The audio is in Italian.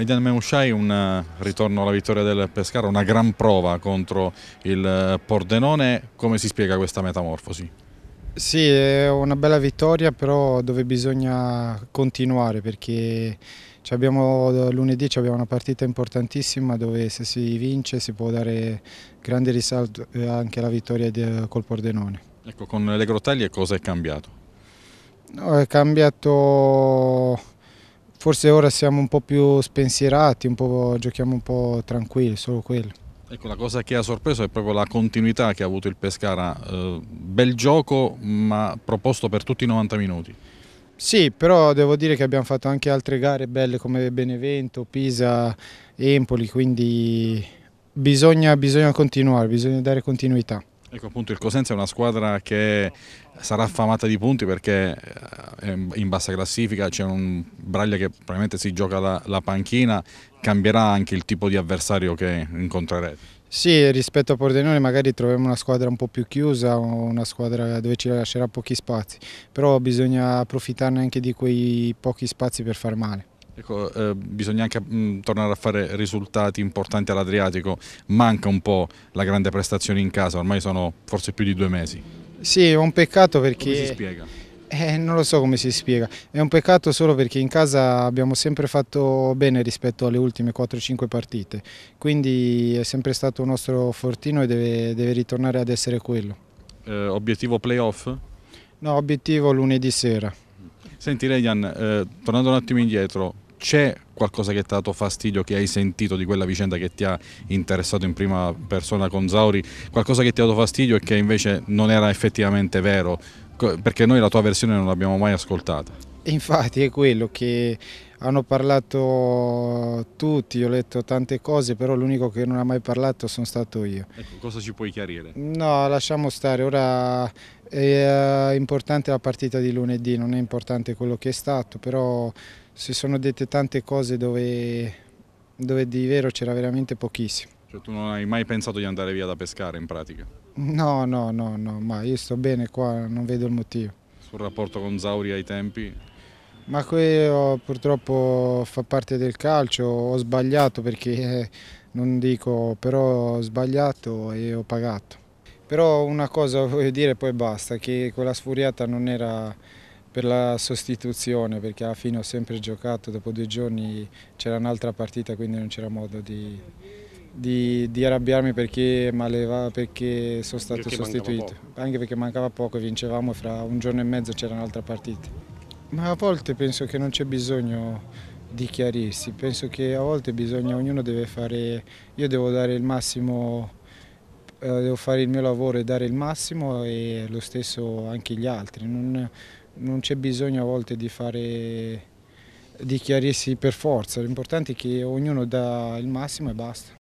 Negnan Meusciai un eh, ritorno alla vittoria del Pescara, una gran prova contro il eh, Pordenone, come si spiega questa metamorfosi? Sì, è una bella vittoria però dove bisogna continuare perché abbiamo, lunedì abbiamo una partita importantissima dove se si vince si può dare grande risalto eh, anche alla vittoria col Pordenone. Ecco, con le grottaglie cosa è cambiato? No, è cambiato Forse ora siamo un po' più spensierati, un po', giochiamo un po' tranquilli, solo quello. Ecco, la cosa che ha sorpreso è proprio la continuità che ha avuto il Pescara. Eh, bel gioco, ma proposto per tutti i 90 minuti. Sì, però devo dire che abbiamo fatto anche altre gare belle come Benevento, Pisa, Empoli, quindi bisogna, bisogna continuare, bisogna dare continuità. Ecco appunto il Cosenza è una squadra che sarà affamata di punti perché eh, è in bassa classifica, c'è un Braglia che probabilmente si gioca la, la, panchina, cambierà anche il tipo di avversario che incontrerete. Sì, rispetto a Pordenone magari troveremo una squadra un po' più chiusa, una squadra dove ci lascerà pochi spazi, però bisogna approfittarne anche di quei pochi spazi per far male. Ecco, eh, bisogna anche mh, mm, tornare a fare risultati importanti all'Adriatico, manca un po' la grande prestazione in casa, ormai sono forse più di due mesi. Sì, è un peccato perché... Come si spiega? Eh, non lo so come si spiega, è un peccato solo perché in casa abbiamo sempre fatto bene rispetto alle ultime 4-5 partite, quindi è sempre stato un nostro fortino e deve, deve ritornare ad essere quello. Eh, obiettivo playoff? No, obiettivo lunedì sera. Senti Regan, eh, tornando un attimo indietro, c'è qualcosa che ti ha dato fastidio, che hai sentito di quella vicenda che ti ha interessato in prima persona con Zauri, qualcosa che ti ha dato fastidio e che invece non era effettivamente vero, perché noi la tua versione non l'abbiamo mai ascoltata. Infatti è quello che hanno parlato tutti, ho letto tante cose, però l'unico che non ha mai parlato sono stato io. Ecco, cosa ci puoi chiarire? No, lasciamo stare, ora è eh, importante la partita di lunedì, non è importante quello che è stato, però si sono dette tante cose dove, dove di vero c'era veramente pochissimo. Cioè tu non hai mai pensato di andare via da pescare in pratica? No, no, no, no, ma io sto bene qua, non vedo il motivo. Sul rapporto con Zauri ai tempi? Ma quello purtroppo fa parte del calcio, ho sbagliato perché eh, non dico, però ho sbagliato e ho pagato. Però una cosa voglio dire poi basta, che quella sfuriata non era per la sostituzione perché alla fine ho sempre giocato, dopo due giorni c'era un'altra partita quindi non c'era modo di, di, di, arrabbiarmi perché, maleva, perché sono stato perché sostituito, anche perché mancava poco, vincevamo e fra un giorno e mezzo c'era un'altra partita. Ma a volte penso che non c'è bisogno di chiarirsi, penso che a volte bisogna, ognuno deve fare, io devo dare il massimo, eh, devo fare il mio lavoro e dare il massimo e lo stesso anche gli altri, non, non c'è bisogno a volte di fare, di chiarirsi per forza, l'importante è che ognuno dà il massimo e basta.